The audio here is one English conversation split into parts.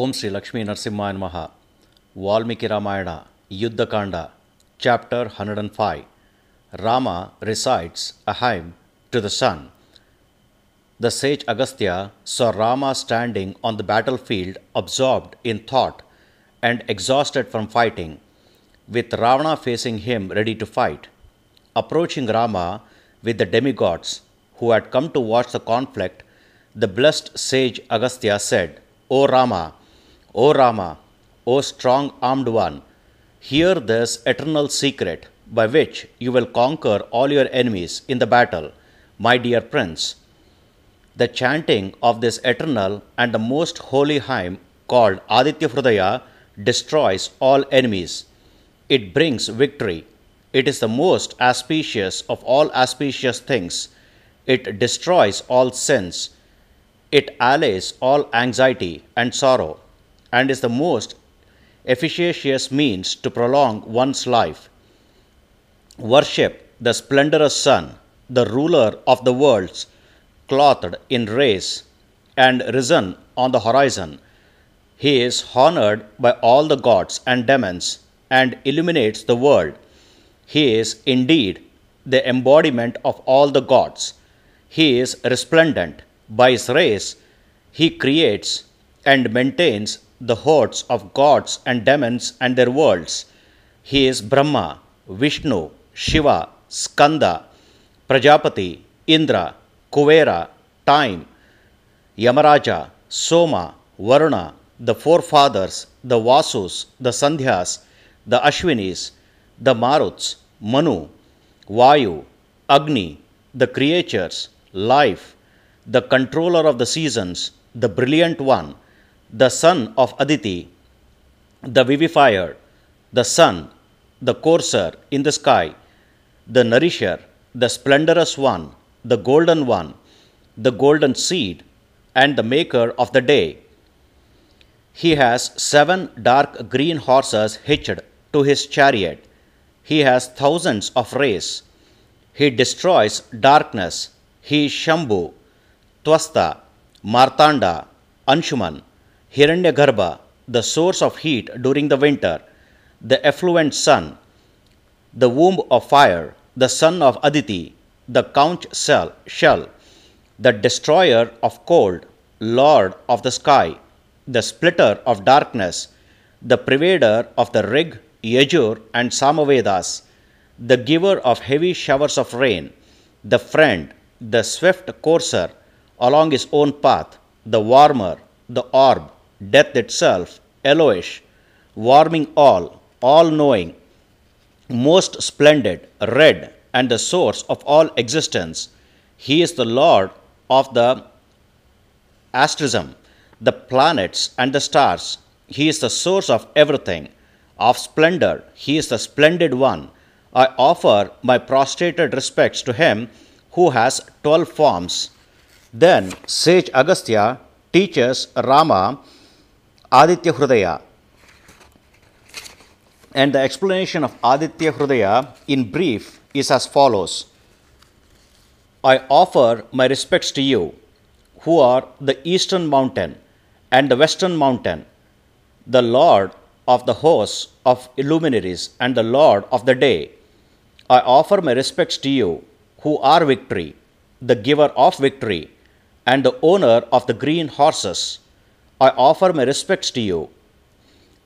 Om Sri Lakshmi Narasimha ನಮಃ Valmiki Ramayana Yuddhakanda chapter hundred and five Rama recites a hymn to the sun The sage Agastya saw Rama standing on the battlefield absorbed in thought and exhausted from fighting, with Ravana facing him ready to fight. Approaching Rama with the demigods who had come to watch the conflict, the blessed sage Agastya said, O Rama, O Rama, O strong armed one, hear this eternal secret by which you will conquer all your enemies in the battle, my dear prince. The chanting of this eternal and the most holy hymn called Aditya Hridaya destroys all enemies. It brings victory. It is the most auspicious of all auspicious things. It destroys all sins. It allays all anxiety and sorrow and is the most efficacious means to prolong one's life. Worship the splendorous sun, the ruler of the worlds, clothed in rays and risen on the horizon. He is honored by all the gods and demons and illuminates the world. He is indeed the embodiment of all the gods. He is resplendent. By his rays, he creates and maintains the hordes of gods and demons and their worlds. He is Brahma, Vishnu, Shiva, Skanda, Prajapati, Indra, Kuvera, Time, Yamaraja, Soma, Varuna, the forefathers, the Vasus, the Sandhyas, the Ashwinis, the Maruts, Manu, Vayu, Agni, the creatures, life, the controller of the seasons, the brilliant one, the son of Aditi, the vivifier, the sun, the courser in the sky, the nourisher, the splendorous one, the golden one, the golden seed, and the maker of the day. He has seven dark green horses hitched to his chariot. He has thousands of rays. He destroys darkness. He is Shambhu, Twasta, Martanda, Anshuman. Hiranyagarbha, the source of heat during the winter, the effluent sun, the womb of fire, the son of Aditi, the conch shell, the destroyer of cold, lord of the sky, the splitter of darkness, the pervader of the Rig, Yajur, and Samavedas, the giver of heavy showers of rain, the friend, the swift courser along his own path, the warmer, the orb, death itself, Eloish, warming all, all knowing, most splendid, red, and the source of all existence. He is the Lord of the asterism, the planets, and the stars. He is the source of everything, of splendor. He is the splendid one. I offer my prostrated respects to him who has 12 forms. Then sage Agastya teaches Rama Aditya Hrudaya. And the explanation of Aditya Hrudaya in brief is as follows I offer my respects to you, who are the eastern mountain and the western mountain, the Lord of the hosts of Illuminaries and the Lord of the day. I offer my respects to you, who are victory, the giver of victory, and the owner of the green horses I offer my respects to you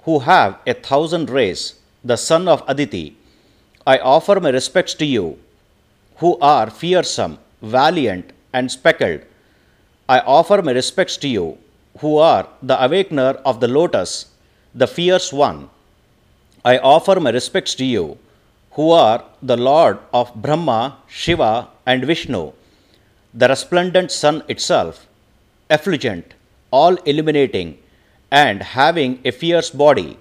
who have a thousand rays, the son of Aditi. I offer my respects to you who are fearsome, valiant, and speckled. I offer my respects to you who are the awakener of the lotus, the fierce one. I offer my respects to you who are the lord of Brahma, Shiva, and Vishnu, the resplendent sun itself, effulgent, all illuminating, and having a fierce body.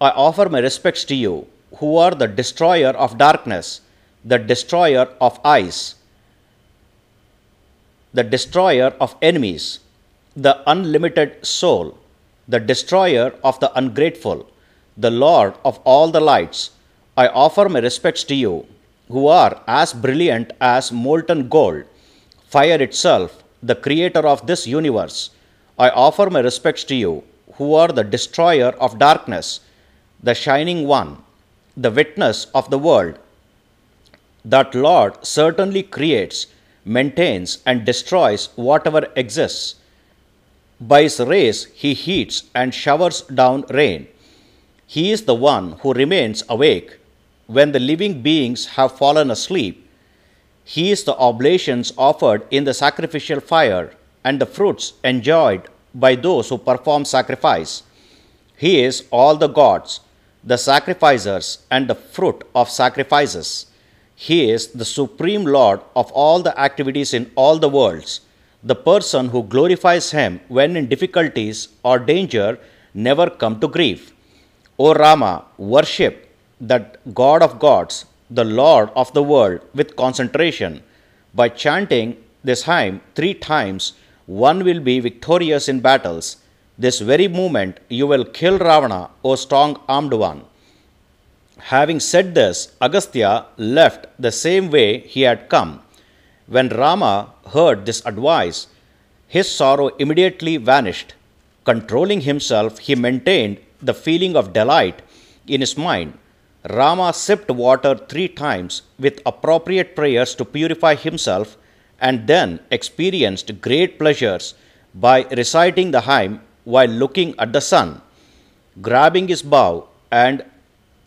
I offer my respects to you, who are the destroyer of darkness, the destroyer of ice, the destroyer of enemies, the unlimited soul, the destroyer of the ungrateful, the Lord of all the lights. I offer my respects to you, who are as brilliant as molten gold, fire itself, the creator of this universe. I offer my respects to you, who are the destroyer of darkness, the shining one, the witness of the world. That Lord certainly creates, maintains, and destroys whatever exists. By his rays he heats and showers down rain. He is the one who remains awake when the living beings have fallen asleep. He is the oblations offered in the sacrificial fire and the fruits enjoyed by those who perform sacrifice. He is all the gods, the sacrificers, and the fruit of sacrifices. He is the supreme Lord of all the activities in all the worlds. The person who glorifies Him when in difficulties or danger never come to grief. O Rama, worship that God of gods, the Lord of the world, with concentration by chanting this hymn three times one will be victorious in battles. This very moment you will kill Ravana, O strong armed one. Having said this, Agastya left the same way he had come. When Rama heard this advice, his sorrow immediately vanished. Controlling himself, he maintained the feeling of delight in his mind. Rama sipped water three times with appropriate prayers to purify himself and then experienced great pleasures by reciting the hymn while looking at the sun. Grabbing his bow and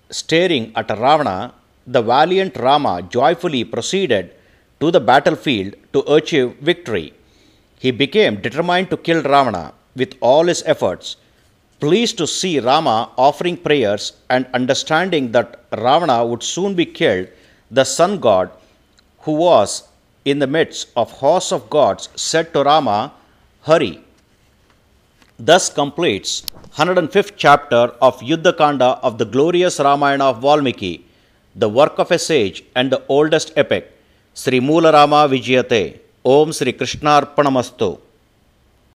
staring at Ravana, the valiant Rama joyfully proceeded to the battlefield to achieve victory. He became determined to kill Ravana with all his efforts. Pleased to see Rama offering prayers and understanding that Ravana would soon be killed, the sun god, who was in the midst of hosts of gods said to Rama, Hurry. Thus completes 105th chapter of Yuddhakanda of the glorious Ramayana of Valmiki, the work of a sage and the oldest epic. Sri Rama Vijayate. Om Sri Krishna Arpanamastu.